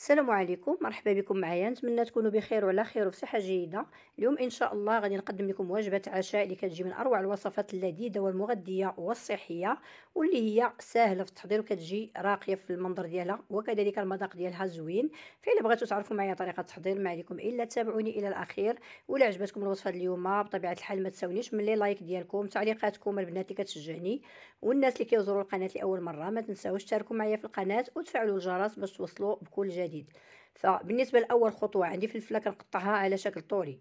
السلام عليكم مرحبا بكم معايا نتمنى تكونوا بخير وعلى خير وفي صحه جيده اليوم ان شاء الله غادي نقدم لكم وجبه عشاء اللي كتجي من اروع الوصفات اللذيذه والمغذيه والصحيه واللي هي سهله في التحضير وكتجي راقيه في المنظر ديالها وكذلك المذاق ديالها زوين فإلا بغيتوا تعرفوا معايا طريقه التحضير ما عليكم الا تابعوني الى الاخير ولا عجبتكم الوصفه اليوم بطبيعه الحال ما تساونيش من لي لايك ديالكم تعليقاتكم البنات اللي كتشجعني والناس اللي كيزوروا القناه لاول مره ما تنساوش تشاركوا معايا في القناه وتفعلوا الجرس باش توصلوا بكل جديد الجديد فبالنسبه لاول خطوه عندي فلفله كنقطعها على شكل طولي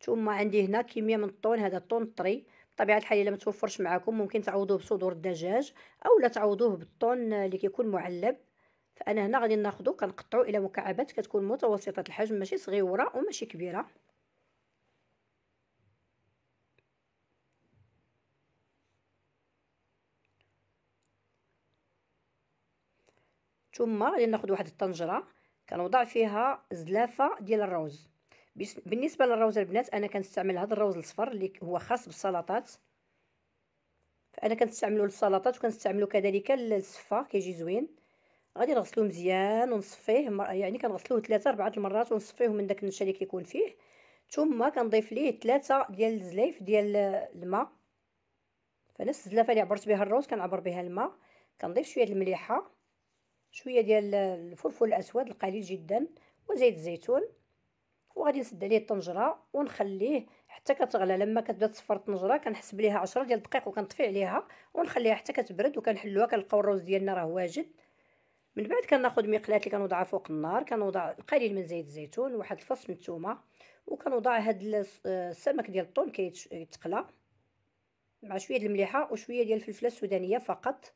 ثم عندي هنا كميه من الطون هذا الطون الطري بطبيعه الحال الا ما توفرش معكم ممكن تعوضوه بصدور الدجاج اولا تعوضوه بالطون اللي كيكون معلب فانا هنا غادي ناخذو كنقطعو الى مكعبات كتكون متوسطه الحجم ماشي صغيره وماشي كبيره ثم غادي ناخذ واحد الطنجره كنوضع فيها زلافه ديال الروز بالنسبه للروز البنات انا كنستعمل هذا الروز الصفر اللي هو خاص بالسلطات فانا كنستعملو للسلطات وكنستعملو كذلك للصفه كيجي زوين غادي نغسلو مزيان ونصفيه يعني كنغسلوه ثلاثة اربعة المرات ونصفيه من داك النشا اللي كيكون فيه ثم كنضيف ليه ثلاثة ديال الزلايف ديال الماء فنفس الزلافه اللي عبرت بها الروز كنعبر بها الماء كنضيف شويه المليحه شويه ديال الفلفل الاسود القليل جدا وزيت الزيتون وغادي نسد عليه الطنجره ونخليه حتى كتغلى لما كتبدا تصفر الطنجره كنحسب ليها 10 ديال الدقائق وكنطفي عليها ونخليها حتى كتبرد وكنحلوها كنلقاو الروز ديالنا راه واجد من بعد كناخذ مقلاه اللي كنوضعها فوق النار كنوضع القليل من زيت الزيتون واحد الفص من الثومه وكنوضع هاد السمك ديال الطون كيتقلى مع شويه المليحه وشويه ديال الفلفله السودانيه فقط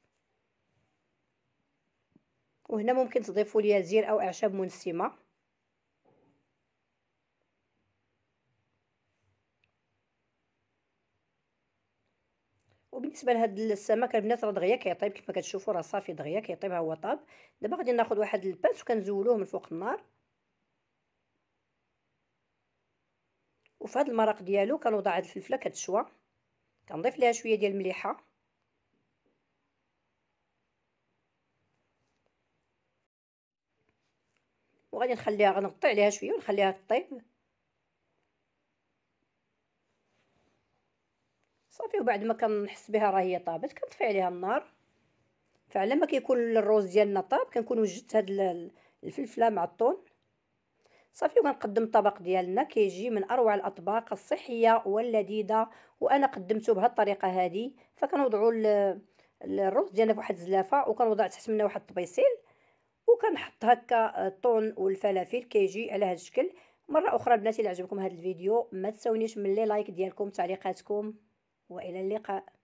وهنا ممكن تضيفوا زير او اعشاب منسمه وبالنسبه لهاد السمك البنات راه دغيا كيطيب كيف ما كتشوفوا راه صافي دغيا كيطيب ها هو طاب دابا غادي ناخذ واحد الباس وكنزولوه من فوق النار وفي هاد المرق ديالو كنوضع هاد الفلفله كتشوى كنضيف ليها شويه ديال المليحه وغادي نخليها غنغطي عليها شويه ونخليها طيب صافي وبعد ما كنحس بها راه هي طابت كنطفي عليها النار فعلا ما كيكون الروز ديالنا طاب كنكون وجدت هاد الفلفله مع الطون صافي وغنقدم الطبق ديالنا كيجي من اروع الاطباق الصحيه واللذيذه وانا قدمته بهاد الطريقه هذه فكنوضعوا الروز ديالنا فواحد الزلافه وكنوضع تحت منها واحد الطبيسيل وكنحط هكا الطون والفلافل كيجي على هذا الشكل مره اخرى البنات الى عجبكم هذا الفيديو ما تنساونيش من لي لايك ديالكم تعليقاتكم والى اللقاء